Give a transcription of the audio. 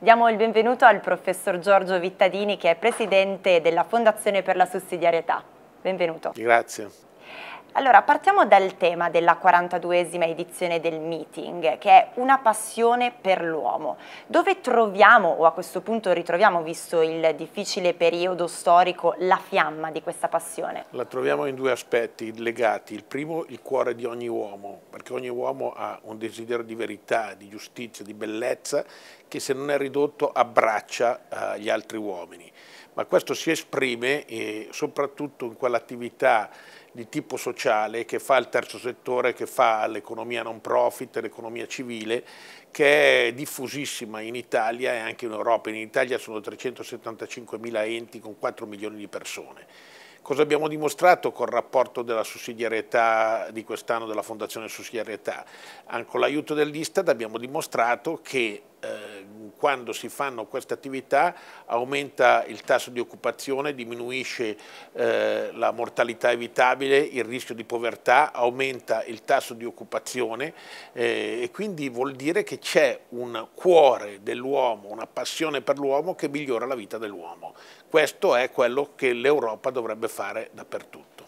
Diamo il benvenuto al professor Giorgio Vittadini che è presidente della Fondazione per la Sussidiarietà. Benvenuto. Grazie. Allora, partiamo dal tema della 42esima edizione del meeting, che è una passione per l'uomo. Dove troviamo, o a questo punto ritroviamo, visto il difficile periodo storico, la fiamma di questa passione? La troviamo in due aspetti legati. Il primo, il cuore di ogni uomo, che ogni uomo ha un desiderio di verità, di giustizia, di bellezza, che se non è ridotto abbraccia eh, gli altri uomini. Ma questo si esprime eh, soprattutto in quell'attività di tipo sociale che fa il terzo settore, che fa l'economia non profit, l'economia civile, che è diffusissima in Italia e anche in Europa. In Italia sono 375 mila enti con 4 milioni di persone Cosa abbiamo dimostrato col rapporto della sussidiarietà di quest'anno della Fondazione Sussidiarietà? con l'aiuto dell'Istat abbiamo dimostrato che eh, quando si fanno queste attività aumenta il tasso di occupazione, diminuisce eh, la mortalità evitabile, il rischio di povertà, aumenta il tasso di occupazione eh, e quindi vuol dire che c'è un cuore dell'uomo, una passione per l'uomo che migliora la vita dell'uomo. Questo è quello che l'Europa dovrebbe fare dappertutto.